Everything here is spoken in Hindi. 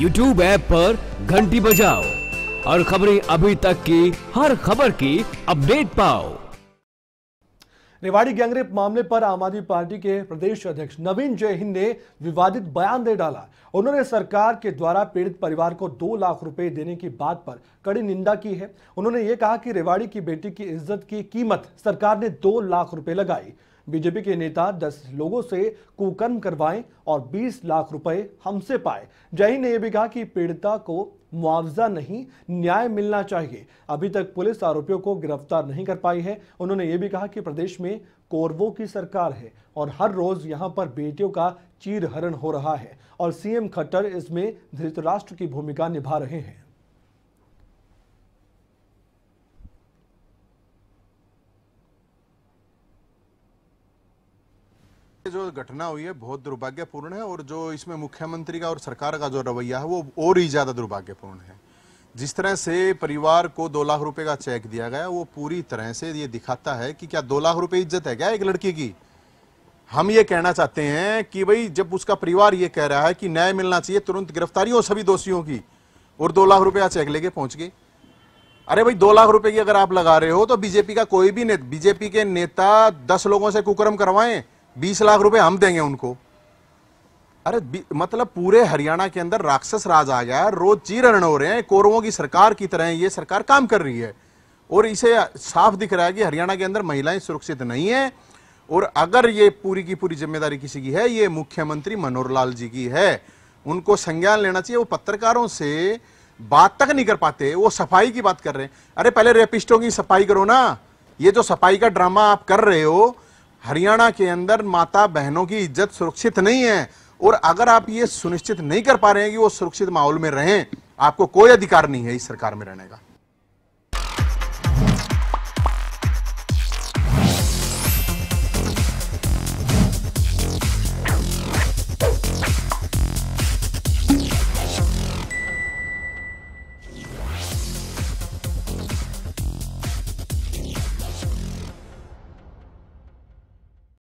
यूट्यूब ऐप पर घंटी बजाओ और खबरें अभी तक की हर खबर की अपडेट पाओ रेवाड़ी गैंगरेप मामले पर आम आदमी पार्टी के प्रदेश अध्यक्ष नवीन जयहिंद ने विवादित बयान दे डाला उन्होंने सरकार के द्वारा पीड़ित परिवार को दो लाख रुपए देने की बात पर कड़ी निंदा की है उन्होंने ये कहा कि रेवाड़ी की बेटी की इज्जत की कीमत सरकार ने दो लाख रुपए लगाई बीजेपी के नेता दस लोगों से कुकर्म करवाएं और 20 लाख रुपए हमसे पाए जही ने यह भी कहा कि पीड़िता को मुआवजा नहीं न्याय मिलना चाहिए अभी तक पुलिस आरोपियों को गिरफ्तार नहीं कर पाई है उन्होंने ये भी कहा कि प्रदेश में कोरवों की सरकार है और हर रोज यहां पर बेटियों का चीरहरण हो रहा है और सीएम खट्टर इसमें धृतराष्ट्र की भूमिका निभा रहे हैं जो घटना हुई है बहुत दुर्भाग्यपूर्ण है और जो इसमें मुख्यमंत्री का और सरकार का जो रवैया है वो और ही ज़्यादा दुर्भाग्यपूर्ण है जिस तरह से परिवार को दो लाख रुपए का चेक दिया गया वो पूरी तरह से ये दिखाता है कि क्या दो लाख रुपए इज्जत है क्या एक लड़की की हम ये कहना चाहते हैं कि भाई जब उसका परिवार ये कह रहा है कि न्याय मिलना चाहिए तुरंत गिरफ्तारी हो सभी दोषियों की और दो लाख रुपया चेक लेके पहुंच गए अरे भाई दो लाख रुपए की अगर आप लगा रहे हो तो बीजेपी का कोई भी नेता बीजेपी के नेता दस लोगों से कुकर्म करवाएं बीस लाख रुपए हम देंगे उनको अरे मतलब पूरे हरियाणा के अंदर राक्षस राज आ गया है रोज चीरण हो रहे हैं कोरवों की सरकार की तरह ये सरकार काम कर रही है और इसे साफ दिख रहा है कि हरियाणा के अंदर महिलाएं सुरक्षित नहीं है और अगर ये पूरी की पूरी जिम्मेदारी किसी की है ये मुख्यमंत्री मनोहर लाल जी की है उनको संज्ञान लेना चाहिए वो पत्रकारों से बात तक नहीं कर पाते वो सफाई की बात कर रहे हैं अरे पहले रेपिस्टों की सफाई करो ना ये जो सफाई का ड्रामा आप कर रहे हो हरियाणा के अंदर माता बहनों की इज्जत सुरक्षित नहीं है और अगर आप ये सुनिश्चित नहीं कर पा रहे हैं कि वो सुरक्षित माहौल में रहें आपको कोई अधिकार नहीं है इस सरकार में रहने का